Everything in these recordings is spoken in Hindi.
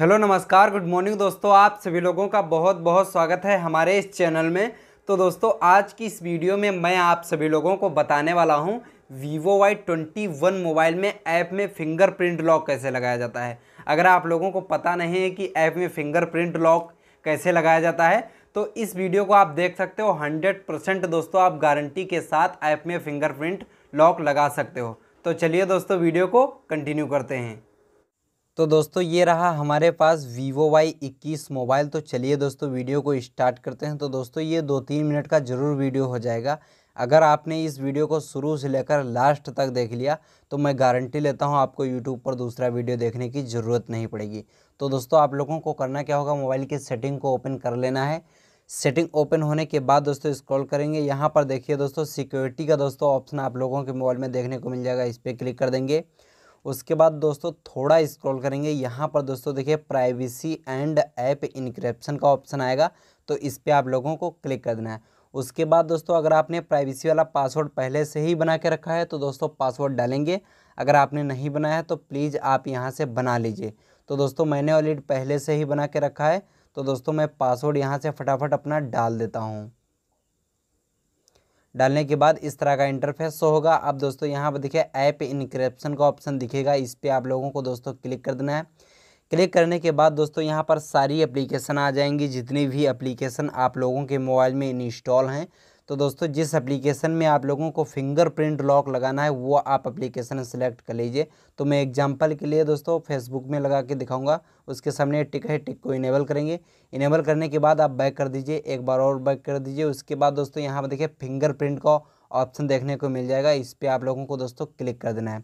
हेलो नमस्कार गुड मॉर्निंग दोस्तों आप सभी लोगों का बहुत बहुत स्वागत है हमारे इस चैनल में तो दोस्तों आज की इस वीडियो में मैं आप सभी लोगों को बताने वाला हूं Vivo Y twenty one mobile में ऐप में फिंगरप्रिंट लॉक कैसे लगाया जाता है अगर आप लोगों को पता नहीं है कि ऐप में फिंगरप्रिंट लॉक कैसे लगाया जाता है तो इस वीडियो को आप देख सकते हो हंड्रेड परसेंट दोस्तों आप गारंटी के साथ ऐप में फिंगरप्रिंट लॉक लगा सकते हो तो चलिए दोस्तों वीडियो को कंटिन्यू करते हैं तो दोस्तों ये रहा हमारे पास वीवो वाई इक्कीस मोबाइल तो चलिए दोस्तों वीडियो को स्टार्ट करते हैं तो दोस्तों ये दो तीन मिनट का ज़रूर वीडियो हो जाएगा अगर आपने इस वीडियो को शुरू से लेकर लास्ट तक देख लिया तो मैं गारंटी लेता हूँ आपको यूट्यूब पर दूसरा वीडियो देखने की ज़रूरत नहीं पड़ेगी तो दोस्तों आप लोगों को करना क्या होगा मोबाइल की सेटिंग को ओपन कर लेना है सेटिंग ओपन होने के बाद दोस्तों स्क्रॉल करेंगे यहाँ पर देखिए दोस्तों सिक्योरिटी का दोस्तों ऑप्शन आप लोगों के मोबाइल में देखने को मिल जाएगा इस पर क्लिक कर देंगे उसके बाद दोस्तों थोड़ा स्क्रॉल करेंगे यहाँ पर दोस्तों देखिए प्राइवेसी एंड ऐप इनक्रिप्शन का ऑप्शन आएगा तो इस पर आप लोगों को क्लिक कर देना है उसके बाद दोस्तों अगर आपने प्राइवेसी वाला पासवर्ड पहले से ही बना के रखा है तो दोस्तों पासवर्ड डालेंगे अगर आपने नहीं बनाया है तो प्लीज़ आप यहाँ से बना लीजिए तो दोस्तों मैंने ऑलरेडी पहले से ही बना के रखा है तो दोस्तों मैं पासवर्ड यहाँ से फटाफट अपना डाल देता हूँ डालने के बाद इस तरह का इंटरफेस शो होगा अब दोस्तों यहाँ पर देखिए ऐप इनक्रिप्शन का ऑप्शन दिखेगा इस पर आप लोगों को दोस्तों क्लिक कर देना है क्लिक करने के बाद दोस्तों यहाँ पर सारी एप्लीकेशन आ जाएंगी जितनी भी एप्लीकेशन आप लोगों के मोबाइल में इंस्टॉल हैं तो दोस्तों जिस एप्लीकेशन में आप लोगों को फिंगरप्रिंट लॉक लगाना है वो आप एप्लीकेशन सेलेक्ट कर लीजिए तो मैं एग्जांपल के लिए दोस्तों फेसबुक में लगा के दिखाऊंगा उसके सामने टिक है टिक को इनेबल करेंगे इनेबल करने के बाद आप बैक कर दीजिए एक बार और बैक कर दीजिए उसके बाद दोस्तों यहाँ पर देखिए फिंगरप्रिंट का ऑप्शन देखने को मिल जाएगा इस पर आप लोगों को दोस्तों क्लिक कर देना है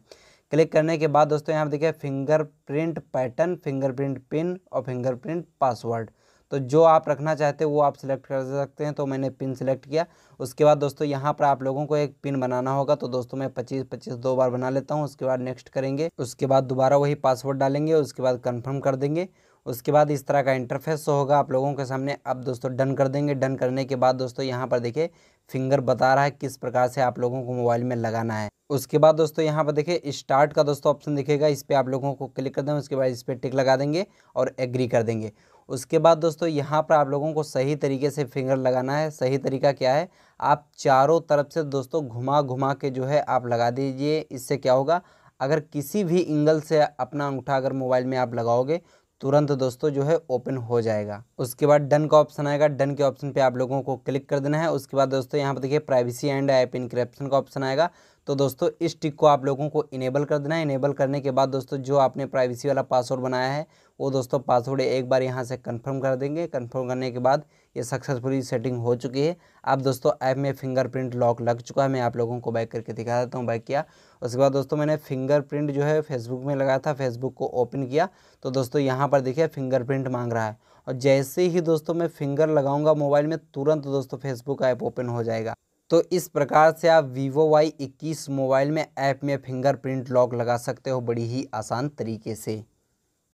क्लिक करने के बाद दोस्तों यहाँ पर देखिए फिंगरप्रिंट पैटर्न फिंगरप्रिंट पिन और फिंगरप्रिंट पासवर्ड तो जो आप रखना चाहते हो वो आप सिलेक्ट कर सकते हैं तो मैंने पिन सिलेक्ट किया उसके बाद दोस्तों यहाँ पर आप लोगों को एक पिन बनाना होगा तो दोस्तों मैं पच्चीस पच्चीस दो बार बना लेता हूँ उसके बाद नेक्स्ट करेंगे उसके बाद दोबारा वही पासवर्ड डालेंगे उसके बाद कन्फर्म कर देंगे उसके बाद इस तरह का इंटरफेस होगा आप लोगों के सामने अब दोस्तों डन कर देंगे डन करने के बाद दोस्तों यहाँ पर देखिए फिंगर बता रहा है किस प्रकार से आप लोगों को मोबाइल में लगाना है उसके बाद दोस्तों यहाँ पर देखिए स्टार्ट का दोस्तों ऑप्शन दिखेगा इस पर आप लोगों को क्लिक कर दें उसके बाद इस पर टिक लगा देंगे और एग्री कर देंगे उसके बाद दोस्तों यहाँ पर आप लोगों को सही तरीके से फिंगर लगाना है सही तरीका क्या है आप चारों तरफ से दोस्तों घुमा घुमा के जो है आप लगा दीजिए इससे क्या होगा अगर किसी भी एंगल से अपना अंगूठा अगर मोबाइल में आप लगाओगे तुरंत दोस्तों जो है ओपन हो जाएगा उसके बाद डन का ऑप्शन आएगा डन के ऑप्शन पे आप लोगों को क्लिक कर देना है उसके बाद दोस्तों यहाँ पर देखिए प्राइवेसी एंड आई इनक्रिप्शन का ऑप्शन आएगा तो दोस्तों इस टिक को आप लोगों को इनेबल कर देना है इनेबल करने के बाद दोस्तों जो आपने प्राइवेसी वाला पासवर्ड बनाया है वो दोस्तों पासवर्ड एक बार यहाँ से कन्फर्म कर देंगे कन्फर्म करने के बाद ये सक्सेसफुली सेटिंग हो चुकी है अब दोस्तों ऐप में फिंगरप्रिंट लॉक लग चुका है मैं आप लोगों को बैक करके दिखा देता हूँ बैक किया उसके बाद दोस्तों मैंने फिंगरप्रिंट जो है फेसबुक में लगाया था फेसबुक को ओपन किया तो दोस्तों यहाँ पर देखिए फिंगरप्रिंट मांग रहा है और जैसे ही दोस्तों मैं फिंगर लगाऊंगा मोबाइल में तुरंत दोस्तों फेसबुक ऐप ओपन हो जाएगा तो इस प्रकार से आप वीवो वाई इक्कीस मोबाइल में ऐप में फिंगरप्रिंट लॉक लगा सकते हो बड़ी ही आसान तरीके से